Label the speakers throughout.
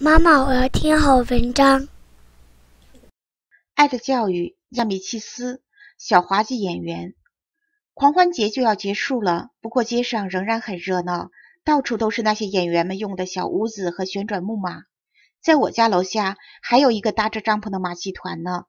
Speaker 1: 妈妈，我要听好文章。爱的教育，亚米契斯小滑稽演员。狂欢节就要结束了，不过街上仍然很热闹，到处都是那些演员们用的小屋子和旋转木马。在我家楼下还有一个搭着帐篷的马戏团呢。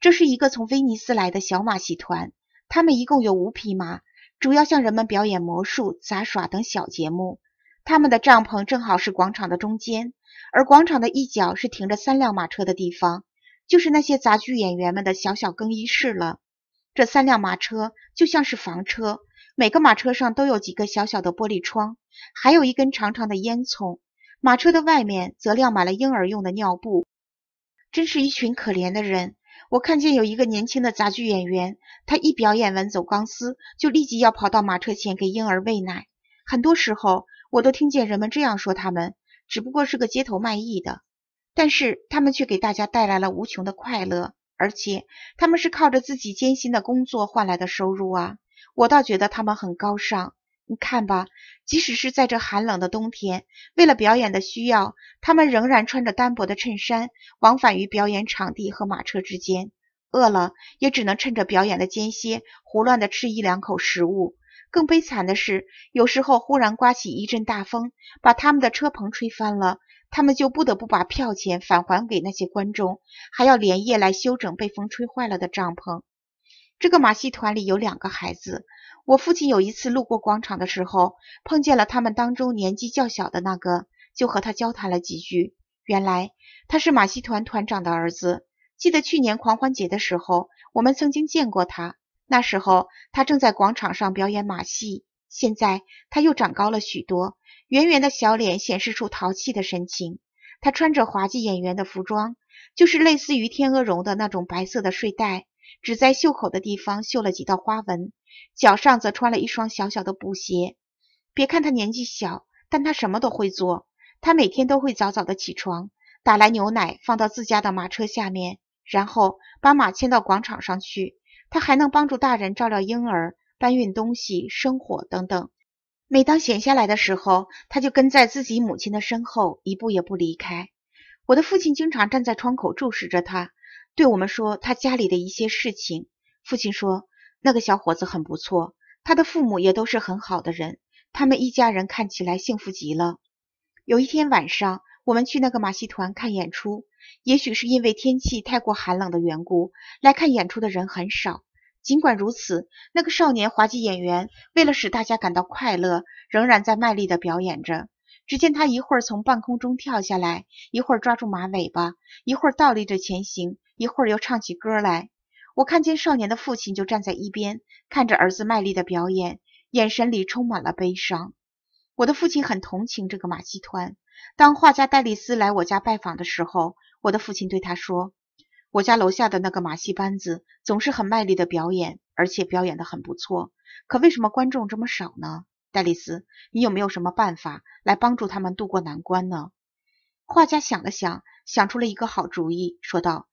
Speaker 1: 这是一个从威尼斯来的小马戏团，他们一共有五匹马，主要向人们表演魔术、杂耍等小节目。他们的帐篷正好是广场的中间，而广场的一角是停着三辆马车的地方，就是那些杂剧演员们的小小更衣室了。这三辆马车就像是房车，每个马车上都有几个小小的玻璃窗，还有一根长长的烟囱。马车的外面则晾满了婴儿用的尿布，真是一群可怜的人。我看见有一个年轻的杂剧演员，他一表演完走钢丝，就立即要跑到马车前给婴儿喂奶。很多时候。我都听见人们这样说，他们只不过是个街头卖艺的，但是他们却给大家带来了无穷的快乐，而且他们是靠着自己艰辛的工作换来的收入啊！我倒觉得他们很高尚。你看吧，即使是在这寒冷的冬天，为了表演的需要，他们仍然穿着单薄的衬衫，往返于表演场地和马车之间，饿了也只能趁着表演的间歇，胡乱的吃一两口食物。更悲惨的是，有时候忽然刮起一阵大风，把他们的车棚吹翻了，他们就不得不把票钱返还给那些观众，还要连夜来修整被风吹坏了的帐篷。这个马戏团里有两个孩子，我父亲有一次路过广场的时候，碰见了他们当中年纪较小的那个，就和他交谈了几句。原来他是马戏团团长的儿子。记得去年狂欢节的时候，我们曾经见过他。那时候，他正在广场上表演马戏。现在，他又长高了许多，圆圆的小脸显示出淘气的神情。他穿着滑稽演员的服装，就是类似于天鹅绒的那种白色的睡袋，只在袖口的地方绣了几道花纹，脚上则穿了一双小小的布鞋。别看他年纪小，但他什么都会做。他每天都会早早的起床，打来牛奶放到自家的马车下面，然后把马牵到广场上去。他还能帮助大人照料婴儿、搬运东西、生火等等。每当闲下来的时候，他就跟在自己母亲的身后，一步也不离开。我的父亲经常站在窗口注视着他，对我们说他家里的一些事情。父亲说，那个小伙子很不错，他的父母也都是很好的人，他们一家人看起来幸福极了。有一天晚上。我们去那个马戏团看演出，也许是因为天气太过寒冷的缘故，来看演出的人很少。尽管如此，那个少年滑稽演员为了使大家感到快乐，仍然在卖力的表演着。只见他一会儿从半空中跳下来，一会儿抓住马尾巴，一会儿倒立着前行，一会儿又唱起歌来。我看见少年的父亲就站在一边，看着儿子卖力的表演，眼神里充满了悲伤。我的父亲很同情这个马戏团。当画家戴丽丝来我家拜访的时候，我的父亲对他说：“我家楼下的那个马戏班子总是很卖力的表演，而且表演的很不错。可为什么观众这么少呢？戴丽丝，你有没有什么办法来帮助他们渡过难关呢？”画家想了想，想出了一个好主意，说道：“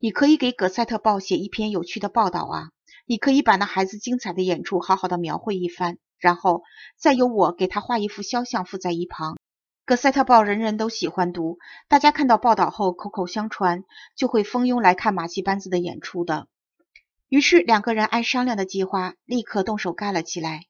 Speaker 1: 你可以给《葛赛特报》写一篇有趣的报道啊！你可以把那孩子精彩的演出好好的描绘一番，然后再由我给他画一幅肖像，附在一旁。”《格塞特报》人人都喜欢读，大家看到报道后口口相传，就会蜂拥来看马戏班子的演出的。于是两个人按商量的计划立刻动手干了起来。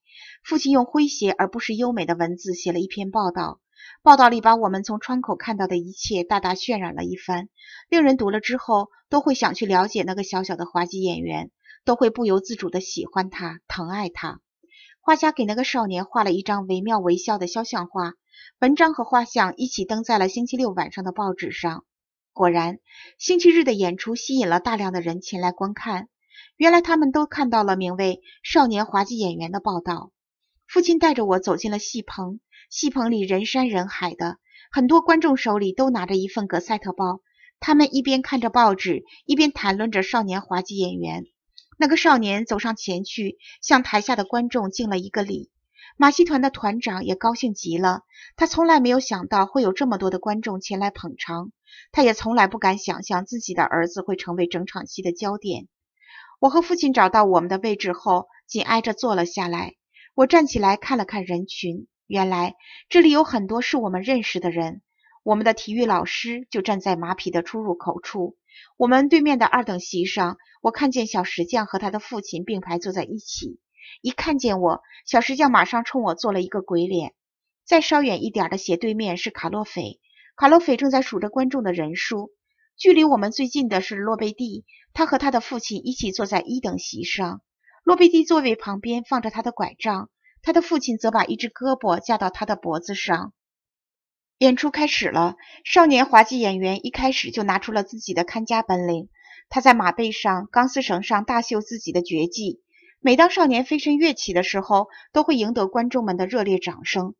Speaker 1: 父亲用诙谐而不失优美的文字写了一篇报道，报道里把我们从窗口看到的一切大大渲染了一番，令人读了之后都会想去了解那个小小的滑稽演员，都会不由自主的喜欢他、疼爱他。画家给那个少年画了一张惟妙惟肖的肖像画。文章和画像一起登在了星期六晚上的报纸上。果然，星期日的演出吸引了大量的人前来观看。原来，他们都看到了名为“少年滑稽演员”的报道。父亲带着我走进了戏棚，戏棚里人山人海的，很多观众手里都拿着一份《格赛特报》。他们一边看着报纸，一边谈论着少年滑稽演员。那个少年走上前去，向台下的观众敬了一个礼。马戏团的团长也高兴极了，他从来没有想到会有这么多的观众前来捧场，他也从来不敢想象自己的儿子会成为整场戏的焦点。我和父亲找到我们的位置后，紧挨着坐了下来。我站起来看了看人群，原来这里有很多是我们认识的人。我们的体育老师就站在马匹的出入口处。我们对面的二等席上，我看见小石匠和他的父亲并排坐在一起。一看见我，小石匠马上冲我做了一个鬼脸。再稍远一点的斜对面是卡洛菲，卡洛菲正在数着观众的人数。距离我们最近的是洛贝蒂，他和他的父亲一起坐在一等席上。洛贝蒂座位旁边放着他的拐杖，他的父亲则把一只胳膊架到他的脖子上。演出开始了，少年滑稽演员一开始就拿出了自己的看家本领，他在马背上、钢丝绳上大秀自己的绝技。每当少年飞身跃起的时候，都会赢得观众们的热烈掌声。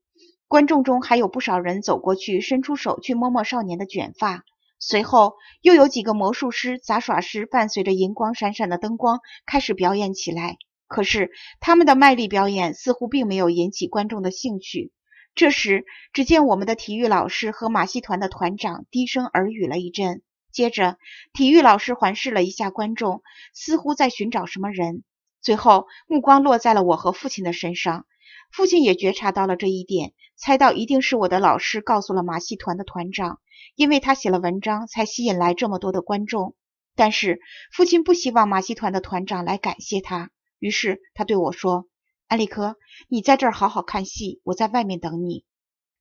Speaker 1: 观众中还有不少人走过去，伸出手去摸摸少年的卷发。随后，又有几个魔术师、杂耍师伴随着银光闪闪的灯光开始表演起来。可是，他们的卖力表演似乎并没有引起观众的兴趣。这时，只见我们的体育老师和马戏团的团长低声耳语了一阵，接着，体育老师环视了一下观众，似乎在寻找什么人。最后，目光落在了我和父亲的身上。父亲也觉察到了这一点，猜到一定是我的老师告诉了马戏团的团长，因为他写了文章才吸引来这么多的观众。但是，父亲不希望马戏团的团长来感谢他，于是他对我说：“安利科，你在这儿好好看戏，我在外面等你。”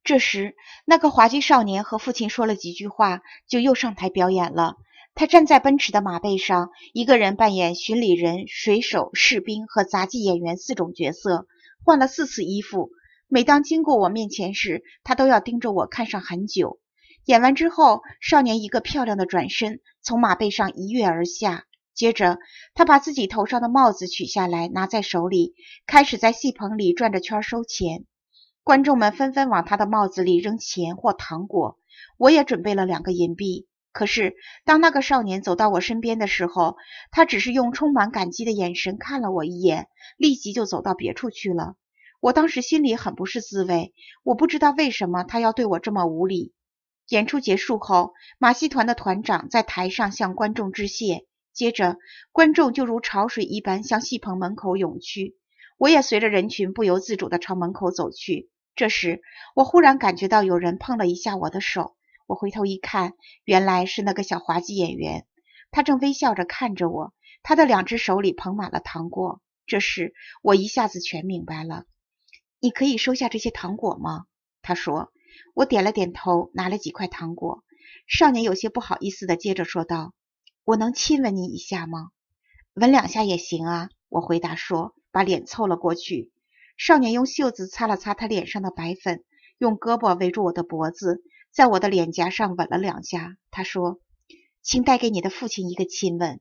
Speaker 1: 这时，那个滑稽少年和父亲说了几句话，就又上台表演了。他站在奔驰的马背上，一个人扮演巡礼人、水手、士兵和杂技演员四种角色，换了四次衣服。每当经过我面前时，他都要盯着我看上很久。演完之后，少年一个漂亮的转身，从马背上一跃而下。接着，他把自己头上的帽子取下来，拿在手里，开始在戏棚里转着圈收钱。观众们纷纷往他的帽子里扔钱或糖果。我也准备了两个银币。可是，当那个少年走到我身边的时候，他只是用充满感激的眼神看了我一眼，立即就走到别处去了。我当时心里很不是滋味，我不知道为什么他要对我这么无礼。演出结束后，马戏团的团长在台上向观众致谢，接着，观众就如潮水一般向戏棚门口涌去。我也随着人群不由自主地朝门口走去。这时，我忽然感觉到有人碰了一下我的手。我回头一看，原来是那个小滑稽演员，他正微笑着看着我，他的两只手里捧满了糖果。这时，我一下子全明白了。你可以收下这些糖果吗？他说。我点了点头，拿了几块糖果。少年有些不好意思的接着说道：“我能亲吻你一下吗？吻两下也行啊。”我回答说，把脸凑了过去。少年用袖子擦了擦他脸上的白粉，用胳膊围住我的脖子。在我的脸颊上吻了两下，他说：“请带给你的父亲一个亲吻。”